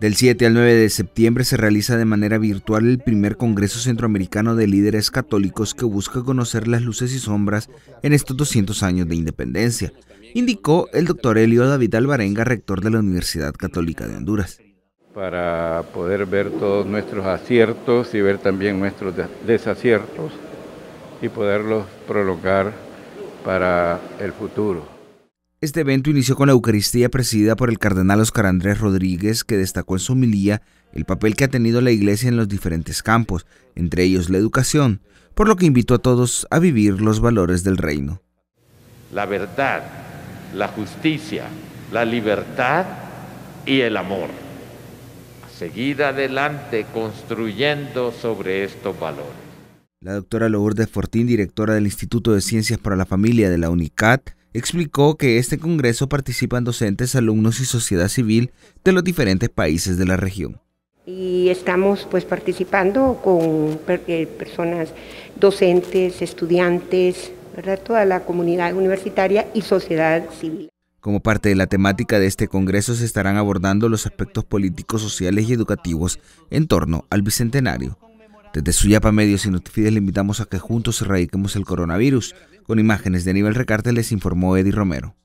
Del 7 al 9 de septiembre se realiza de manera virtual el primer Congreso Centroamericano de Líderes Católicos que busca conocer las luces y sombras en estos 200 años de independencia, indicó el doctor Elio David Alvarenga, rector de la Universidad Católica de Honduras. Para poder ver todos nuestros aciertos y ver también nuestros desaciertos y poderlos prolongar para el futuro. Este evento inició con la Eucaristía presidida por el cardenal Oscar Andrés Rodríguez, que destacó en su humilía el papel que ha tenido la Iglesia en los diferentes campos, entre ellos la educación, por lo que invitó a todos a vivir los valores del reino. La verdad, la justicia, la libertad y el amor. Seguir adelante construyendo sobre estos valores. La doctora Lourdes Fortín, directora del Instituto de Ciencias para la Familia de la UNICAT, explicó que este congreso participan docentes, alumnos y sociedad civil de los diferentes países de la región. Y estamos pues participando con eh, personas docentes, estudiantes, toda la comunidad universitaria y sociedad civil. Como parte de la temática de este congreso se estarán abordando los aspectos políticos, sociales y educativos en torno al bicentenario. Desde Suyapa Medios y Notifides le invitamos a que juntos erradiquemos el coronavirus. Con imágenes de nivel Recarte les informó Eddie Romero.